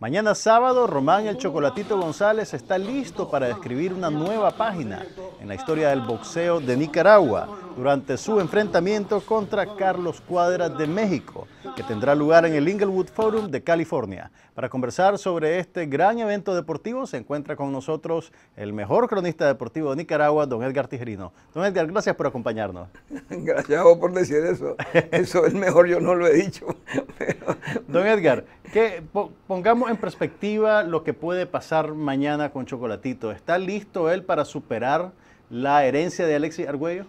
Mañana sábado, Román El Chocolatito González está listo para escribir una nueva página en la historia del boxeo de Nicaragua durante su enfrentamiento contra Carlos Cuadra de México, que tendrá lugar en el Inglewood Forum de California. Para conversar sobre este gran evento deportivo se encuentra con nosotros el mejor cronista deportivo de Nicaragua, don Edgar Tijerino. Don Edgar, gracias por acompañarnos. Gracias por decir eso. Eso es mejor, yo no lo he dicho. Don Edgar, que pongamos en perspectiva lo que puede pasar mañana con Chocolatito. ¿Está listo él para superar la herencia de Alexis Argüello?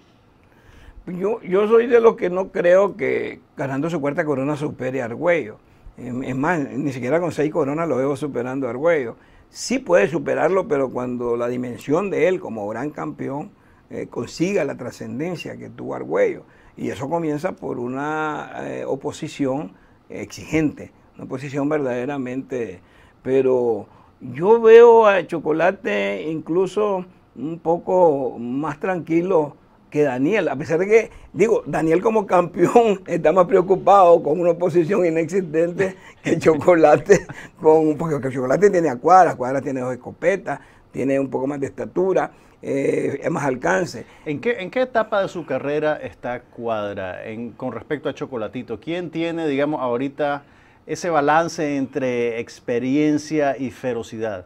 Yo, soy de los que no creo que ganando su cuarta corona supere a Argüello. Es más, ni siquiera con seis coronas lo veo superando a Argüello. Sí puede superarlo, pero cuando la dimensión de él como gran campeón eh, consiga la trascendencia que tuvo Argüello. Y eso comienza por una eh, oposición exigente, una posición verdaderamente, pero yo veo a Chocolate incluso un poco más tranquilo que Daniel, a pesar de que, digo, Daniel como campeón está más preocupado con una oposición inexistente que Chocolate, con, porque Chocolate tiene a Cuadra, Cuadra tiene dos escopetas, tiene un poco más de estatura, es eh, más alcance. ¿En qué, etapa de su carrera está Cuadra con respecto a Chocolatito? ¿Quién tiene, digamos, ahorita ese balance entre experiencia y ferocidad?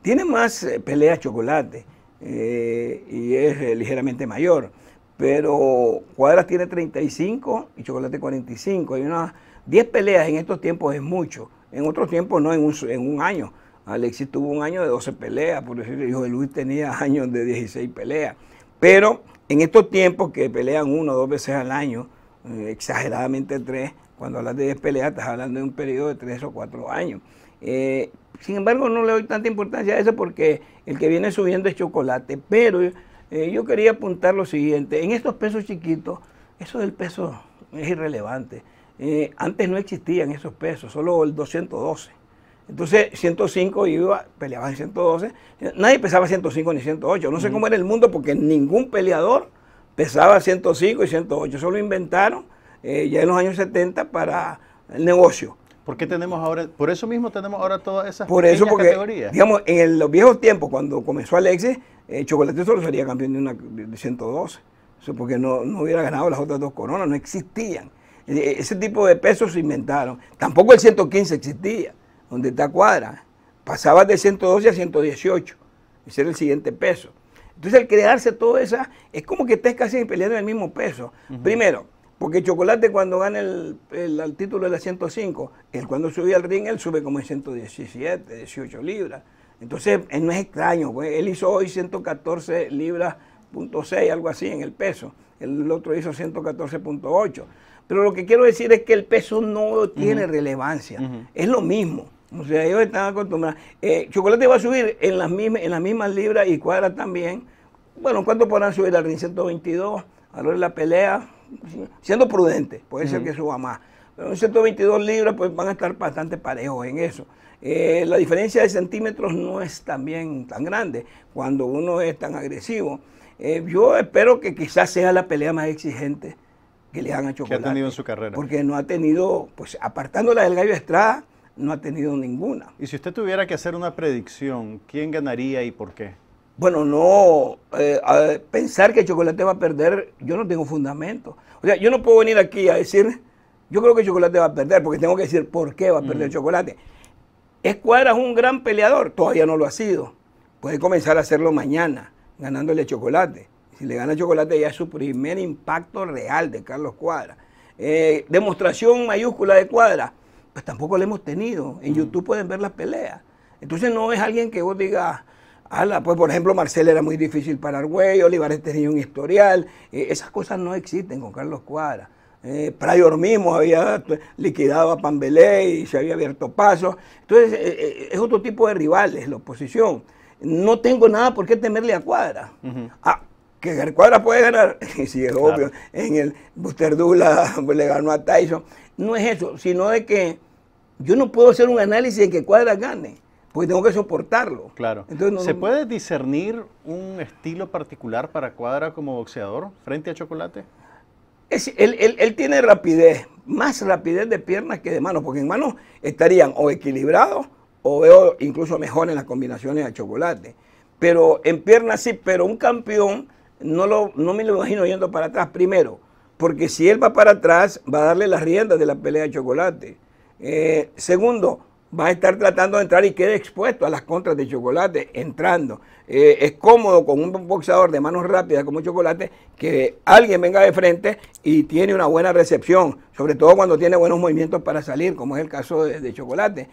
Tiene más eh, peleas Chocolate eh, y es ligeramente mayor, pero Cuadra tiene 35 y Chocolate 45. Hay unas 10 peleas en estos tiempos es mucho, en otros tiempos no, en un año. Alexis tuvo un año de 12 peleas, por decir hijo de Luis tenía años de 16 peleas. Pero en estos tiempos que pelean uno o dos veces al año, eh, exageradamente tres, cuando hablas de 10 peleas estás hablando de un periodo de tres o cuatro años. Eh, sin embargo, no le doy tanta importancia a eso porque el que viene subiendo es chocolate. Pero eh, yo quería apuntar lo siguiente, en estos pesos chiquitos, eso del peso es irrelevante. antes no existían esos pesos, solo el 212. Entonces, 105 iba, peleaba en 112. Nadie pesaba 105 ni 108. No sé cómo era el mundo porque ningún peleador pesaba 105 y 108. Eso lo inventaron eh, ya en los años 70 para el negocio. ¿Por qué tenemos ahora, por eso mismo tenemos ahora todas esas por categorías? Digamos, en los viejos tiempos, cuando comenzó Alexis, eh, Chocolate solo sería campeón de, una, 112. Eso porque no, no hubiera ganado las otras dos coronas, no existían. Eh, ese tipo de pesos se inventaron. Tampoco el 115 existía donde está cuadra. pasaba de 112 a 118. Ese era el siguiente peso. Entonces, al crearse todo eso, es como que estés casi peleando el mismo peso. Primero, porque Chocolate cuando gana el, título de la 105, él cuando sube al ring, él sube como en 117, 18 libras. Entonces, no es extraño, pues. él hizo hoy 114 libras, 6, algo así en el peso. El otro hizo 114.8. Pero lo que quiero decir es que el peso no tiene relevancia. Es lo mismo. O sea, ellos están acostumbrados. Eh, chocolate va a subir en las mismas, libras y cuadras también. Bueno, ¿cuánto podrán subir al 122? A lo de la pelea, siendo prudente, puede ser que suba más. Pero en 122 libras pues van a estar bastante parejos en eso. Eh, la diferencia de centímetros no es también tan grande cuando uno es tan agresivo. Eh, yo espero que quizás sea la pelea más exigente que le hagan a Chocolate. Que ha tenido en su carrera. Porque no ha tenido, pues apartándola del Gallo Estrada, no ha tenido ninguna. Y si usted tuviera que hacer una predicción, ¿quién ganaría y por qué? Bueno, no, eh, pensar que Chocolate va a perder, yo no tengo fundamento. O sea, yo no puedo venir aquí a decir, yo creo que Chocolate va a perder, porque tengo que decir por qué va a perder mm. Chocolate. Escuadra es un gran peleador, todavía no lo ha sido. Puede comenzar a hacerlo mañana, ganándole Chocolate. Si le gana Chocolate ya es su primer impacto real de Carlos Cuadra. Eh, demostración mayúscula de Cuadra pues tampoco la hemos tenido. En YouTube pueden ver las peleas. Entonces no es alguien que vos digas, pues por ejemplo Marcel era muy difícil para Argüello, Olivares tenía un historial, eh, esas cosas no existen con Carlos Cuadra. Eh, mismo había eh, liquidado a Pambelé y se había abierto paso. Entonces eh, es otro tipo de rivales, la oposición. No tengo nada por qué temerle a Cuadra. ah, que Cuadra puede ganar, sí es obvio. En el Buster Dula le ganó a Tyson, no es eso, sino de que yo no puedo hacer un análisis de que Cuadra gane, porque tengo que soportarlo. Claro. Entonces, ¿Se puede discernir un estilo particular para Cuadra como boxeador frente a Chocolate? él, tiene rapidez, más rapidez de piernas que de manos, porque en manos estarían o equilibrados o veo incluso mejor en las combinaciones de Chocolate. Pero en piernas sí, pero un campeón no, lo, no me lo imagino yendo para atrás primero porque si él va para atrás, va a darle las riendas de la pelea de chocolate. Eh, segundo, va a estar tratando de entrar y queda expuesto a las contras de chocolate entrando. Eh, es cómodo con un boxeador de manos rápidas como chocolate que alguien venga de frente y tiene una buena recepción, sobre todo cuando tiene buenos movimientos para salir, como es el caso de, chocolate.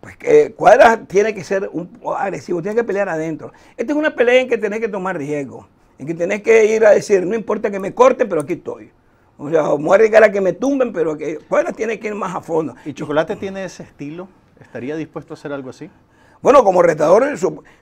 Pues que eh, Cuadra tiene que ser un, agresivo, tiene que pelear adentro. Esta es una pelea en que tenés que tomar riesgo, en que tenés que ir a decir, no importa que me corte, pero aquí estoy. O sea, muere cara que me tumben, pero que tiene que ir más a fondo. ¿Y Chocolate tiene ese estilo? ¿Estaría dispuesto a hacer algo así? Bueno, como retador,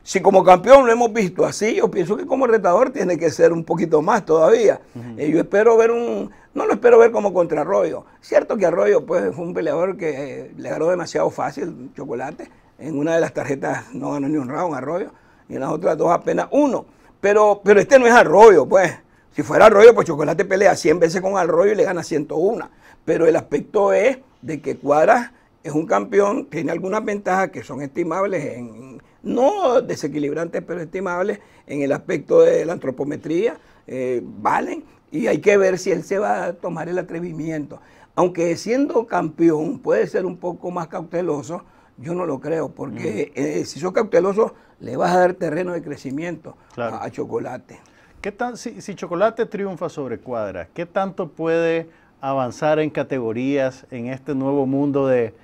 si como campeón lo hemos visto así, yo pienso que como retador tiene que ser un poquito más todavía. Eh, yo espero ver un, no lo espero ver como contra Arroyo. Cierto que Arroyo pues, fue un peleador que eh, le ganó demasiado fácil chocolate. En una de las tarjetas no ganó ni un round Arroyo, y en las otras dos apenas uno. Pero, pero este no es Arroyo, pues. Si fuera Arroyo, pues Chocolate pelea 100 veces con Arroyo y le gana 101. Pero el aspecto es de que Cuadras es un campeón, tiene algunas ventajas que son estimables, en, no desequilibrantes, pero estimables en el aspecto de la antropometría, eh, valen, y hay que ver si él se va a tomar el atrevimiento. Aunque siendo campeón puede ser un poco más cauteloso, yo no lo creo, porque eh, si sos cauteloso le vas a dar terreno de crecimiento a Chocolate. ¿Qué si, Chocolate triunfa sobre Cuadra, ¿qué tanto puede avanzar en categorías en este nuevo mundo de,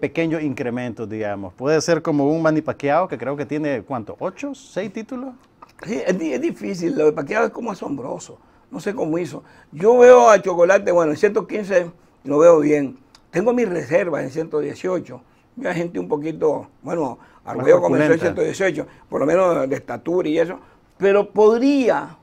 pequeños incrementos, digamos? Puede ser como un Manny que creo que tiene, ¿cuánto? ¿Ocho? ¿Seis títulos? Sí, es, difícil. Lo de Pacquiao es como asombroso. No sé cómo hizo. Yo veo a Chocolate, bueno, en 115 lo veo bien. Tengo mis reservas en 118. Yo hay gente un poquito, bueno, Arguello comenzó en 118, por lo menos de estatura y eso. Pero podría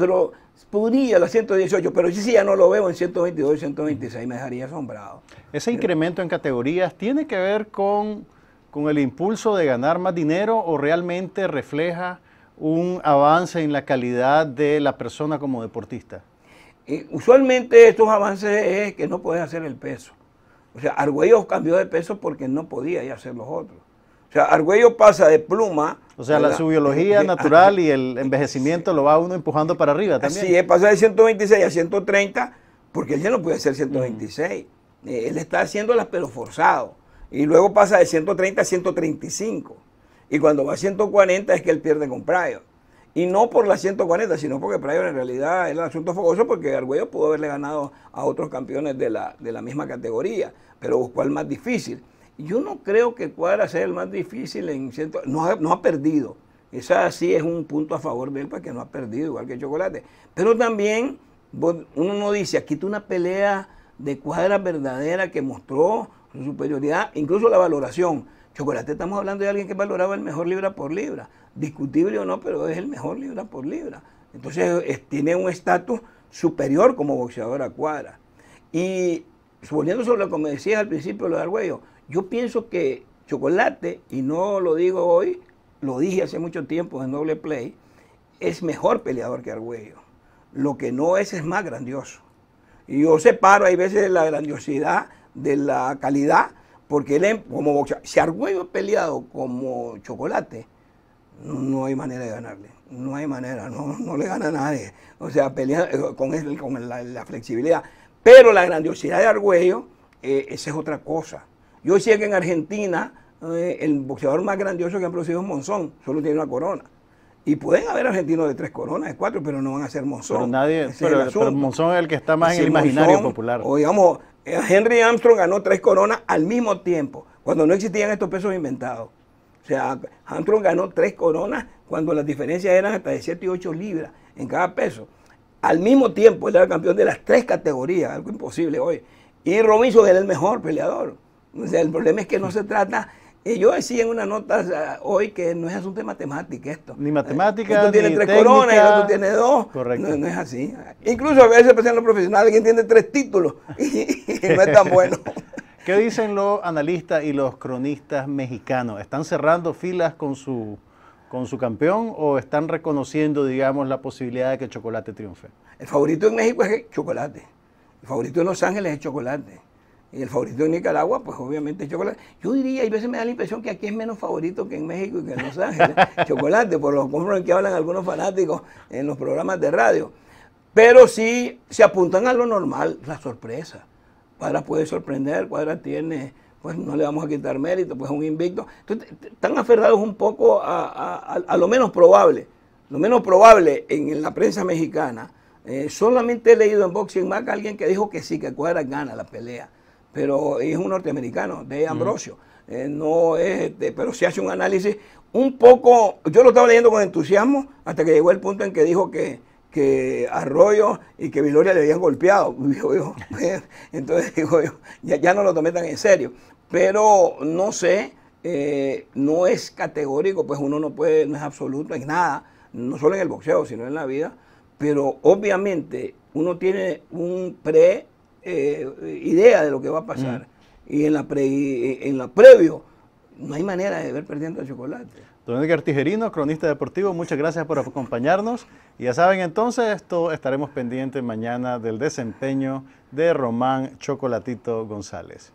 pero podría la 118, pero sí, sí, ya no lo veo en 122, 126, me dejaría asombrado. Ese incremento en categorías tiene que ver con, el impulso de ganar más dinero o realmente refleja un avance en la calidad de la persona como deportista? Eh, usualmente estos avances es que no puedes hacer el peso. O sea, Argüello cambió de peso porque no podía ya hacer los otros. O sea, Argüello pasa de pluma. O sea, la, su biología natural y el envejecimiento lo va uno empujando para arriba también. Sí, pasa de 126 a 130 porque él ya no puede ser 126. Mm. Eh, él está haciendo las pelos forzado. Y luego pasa de 130 a 135. Y cuando va a 140 es que él pierde con Pryor. Y no por la 140, sino porque Pryor en realidad es el asunto fogoso porque Argüello pudo haberle ganado a otros campeones de la, de la misma categoría, pero buscó al más difícil. Yo no creo que Cuadra sea el más difícil en No ha, perdido. Esa sí es un punto a favor de él, porque no ha perdido, igual que Chocolate. Pero también uno no dice, aquí está una pelea de Cuadra verdadera que mostró su superioridad, incluso la valoración. Chocolate, estamos hablando de alguien que valoraba el mejor libra por libra. Discutible o no, pero es el mejor libra por libra. Entonces tiene un estatus superior como boxeador a Cuadra. Y volviendo sobre lo que me decías al principio, lo de Argüello, yo pienso que Chocolate, y no lo digo hoy, lo dije hace mucho tiempo en Doble Play, es mejor peleador que Argüello. Lo que no es es más grandioso. Y yo separo, hay veces, la grandiosidad de la calidad, porque él, como boxeador, si Arguello ha peleado como Chocolate, no hay manera de ganarle. No hay manera, no, le gana a nadie. O sea, pelea eh, con, él, con la flexibilidad. Pero la grandiosidad de Argüello, eh, esa es otra cosa. Yo decía que en Argentina eh, el boxeador más grandioso que han producido es Monzón, solo tiene una corona. Y pueden haber argentinos de tres coronas, de cuatro, pero no van a ser Monzón. Pero, nadie, Monzón es el que está más en el imaginario popular. O digamos, eh, Henry Armstrong ganó tres coronas al mismo tiempo, cuando no existían estos pesos inventados. O sea, Armstrong ganó tres coronas cuando las diferencias eran hasta de 7 y 8 libras en cada peso. Al mismo tiempo, él era campeón de las tres categorías, algo imposible hoy. Y Robinson era el mejor peleador. el problema es que no se trata. Y eh, yo decía en una nota hoy que no es asunto de matemática esto. Ni matemática. Tú tiene tres coronas y el otro tiene dos. Correcto. No, es así. Incluso a veces pasan los profesionales que tiene tres títulos y no es tan bueno. ¿Qué dicen los analistas y los cronistas mexicanos? ¿Están cerrando filas con su con su campeón o están reconociendo, digamos, la posibilidad de que el Chocolate triunfe? El favorito en México es Chocolate. El favorito en Los Ángeles es Chocolate. Y el favorito en Nicaragua, pues obviamente es chocolate. Yo diría, y a veces me da la impresión que aquí es menos favorito que en México y que en Los Ángeles. chocolate, por lo que hablan algunos fanáticos en los programas de radio. Pero sí se apuntan a lo normal, la sorpresa. Cuadra puede sorprender, Cuadra tiene pues no le vamos a quitar mérito, pues es un invicto. Entonces, están aferrados un poco a, lo menos probable. Lo menos probable en, la prensa mexicana. Eh, solamente he leído en Boxing Mac alguien que dijo que sí, que Cuadra gana la pelea. Pero es un norteamericano, de Ambrosio. Eh, no es este, pero se hace un análisis un poco. Yo lo estaba leyendo con entusiasmo hasta que llegó el punto en que dijo que, que Arroyo y que Viloria le habían golpeado. entonces digo ya, no lo tomé tan en serio. Pero no sé, eh, no es categórico, pues uno no puede, no es absoluto en nada, no solo en el boxeo, sino en la vida. Pero obviamente uno tiene un pre eh, idea de lo que va a pasar. Mm. Y en la en la previo no hay manera de ver perdiendo el chocolate. Don Edgar Tijerino, cronista deportivo, muchas gracias por acompañarnos. Y ya saben entonces, estaremos pendientes mañana del desempeño de Román Chocolatito González.